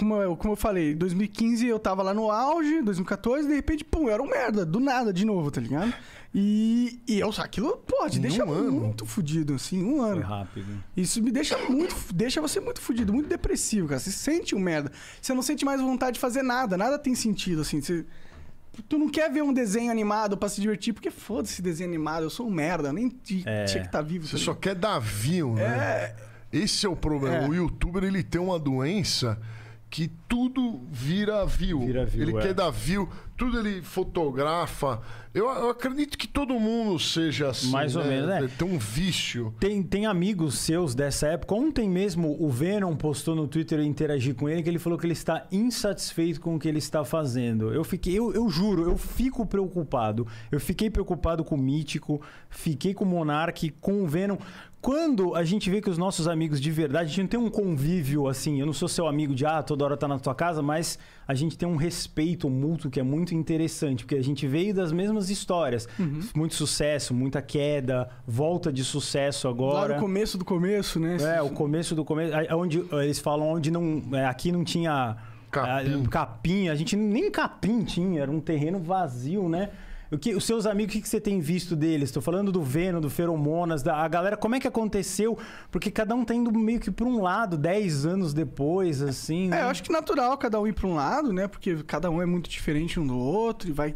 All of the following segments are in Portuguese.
como eu, como eu falei, 2015 eu tava lá no auge, 2014, de repente, pum, eu era um merda, do nada, de novo, tá ligado? E, e eu, aquilo, pô, te deixa ano. muito fudido, assim, um ano. Foi rápido. Isso me deixa muito, deixa você muito fudido, muito depressivo, cara. Você sente um merda. Você não sente mais vontade de fazer nada, nada tem sentido, assim. Você, tu não quer ver um desenho animado para se divertir, porque foda-se desenho animado, eu sou um merda, nem é. tinha que estar tá vivo. Você tá só quer dar view, né? É. Esse é o problema. É. O youtuber, ele tem uma doença que tudo vira view. Vira view ele é. quer dar view, tudo ele fotografa. Eu, eu, acredito que todo mundo seja assim. Mais ou né? menos, né? Tem um vício. Tem, tem amigos seus dessa época. Ontem mesmo o Venom postou no Twitter, eu interagi com ele, que ele falou que ele está insatisfeito com o que ele está fazendo. Eu fiquei, eu, eu juro, eu fico preocupado. Eu fiquei preocupado com o Mítico, fiquei com o Monark, com o Venom quando a gente vê que os nossos amigos de verdade, a gente não tem um convívio assim, eu não sou seu amigo de ah, toda hora tá na tua casa, mas a gente tem um respeito mútuo que é muito muito interessante, porque a gente veio das mesmas histórias. Uhum. Muito sucesso, muita queda, volta de sucesso agora. Claro, o começo do começo, né? É, o começo do começo. Onde, eles falam onde não. É, aqui não tinha. Capim. É, capim. A gente nem capim tinha, era um terreno vazio, né? O que, os seus amigos, o que, que você tem visto deles? Estou falando do Venom, do Feromonas, da a galera. Como é que aconteceu? Porque cada um tá indo meio que para um lado, 10 anos depois, assim. É, né? É, eu acho que natural cada um ir para um lado, né? Porque cada um é muito diferente um do outro e vai.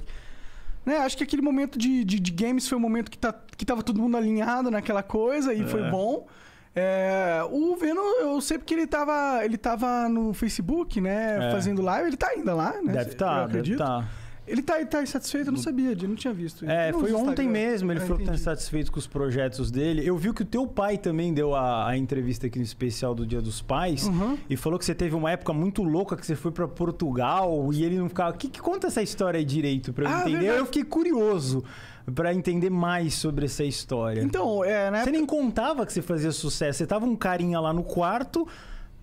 Né? Acho que aquele momento de, de, de games foi um momento que, tá, que tava todo mundo alinhado naquela coisa e é. foi bom. É, o Venom, eu sei porque ele tava, ele tava no Facebook, né? É. Fazendo live. Ele tá ainda lá, né? Deve tá, estar, acredito. Deve tá. Ele tá, tá insatisfeito, eu não sabia, eu não tinha visto. É, foi ontem mesmo, ele ah, falou entendi. que tá insatisfeito com os projetos dele. Eu vi que o teu pai também deu a, a entrevista aqui no especial do Dia dos Pais uhum. e falou que você teve uma época muito louca que você foi para Portugal e ele não ficava. Que, que conta essa história aí direito para eu ah, entender? Verdade. Eu fiquei curioso para entender mais sobre essa história. Então, é, né? Você nem contava que você fazia sucesso. Você tava um carinha lá no quarto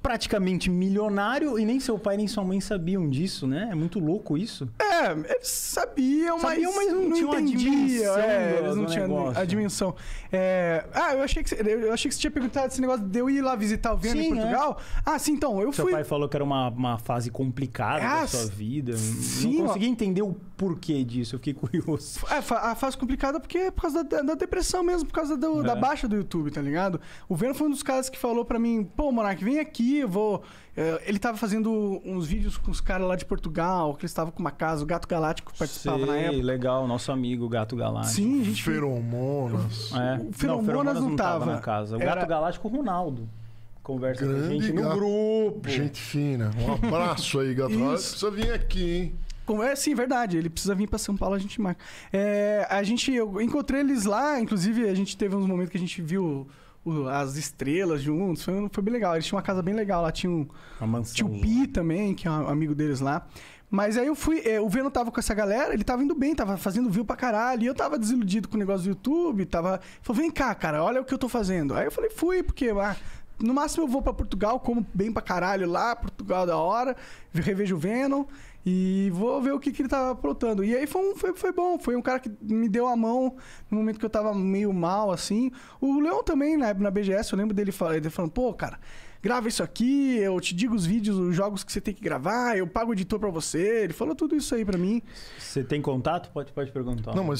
praticamente milionário e nem seu pai nem sua mãe sabiam disso, né? É muito louco isso. É, é, eles sabiam, sabiam mas, mas não, não entendiam. É, eles não tinham a dimensão. É, ah, eu achei, que, eu achei que você tinha perguntado esse negócio de eu ir lá visitar o Viana sim, em é. Portugal. É. Ah, sim, então, eu Seu fui... Seu pai falou que era uma, uma fase complicada da ah, sua vida. Sim, não consegui ó. entender o porquê disso, eu fiquei curioso. É, a fase complicada porque é por causa da, da depressão mesmo, por causa do, da é. baixa do YouTube, tá ligado? O Viana foi um dos caras que falou para mim, pô, Monark, vem aqui, eu vou... É, ele tava fazendo uns vídeos com os caras lá de Portugal, que eles estavam com uma casa, o Gato Galáctico participava Sei, na época. legal, nosso amigo Gato Galáctico. Sim, gente. Feromonas. É. O Feromonas não, Feromonas não tava. na casa. O Gato Galáctico, o Ronaldo conversa Grande com a gente no gato, grupo. Gente fina. Um abraço aí, gato. Ele precisa vir aqui, hein? É, sim, verdade. Ele precisa vir para São Paulo, a gente marca. É, a gente, eu encontrei eles lá, inclusive a gente teve uns momentos que a gente viu as estrelas juntos. Foi, foi bem legal. Eles tinham uma casa bem legal lá. Tinha um tio Pi também, que é um amigo deles lá. Mas aí eu fui. É, o Veno tava com essa galera, ele tava indo bem, tava fazendo view pra caralho. E eu tava desiludido com o negócio do YouTube, tava. Falou, vem cá, cara, olha o que eu tô fazendo. Aí eu falei, fui, porque ah, no máximo eu vou para Portugal, como bem pra caralho lá, Portugal da hora, revejo o Venom e vou ver o que, que ele tava tá aprontando. E aí foi, um, foi, foi bom, foi um cara que me deu a mão no momento que eu tava meio mal, assim. O Leon também, na, na BGS, eu lembro dele falando, ele falando, pô, cara, grava isso aqui, eu te digo os vídeos, os jogos que você tem que gravar, eu pago o editor para você. Ele falou tudo isso aí para mim. Você tem contato? Pode, pode perguntar. Não, mas eu...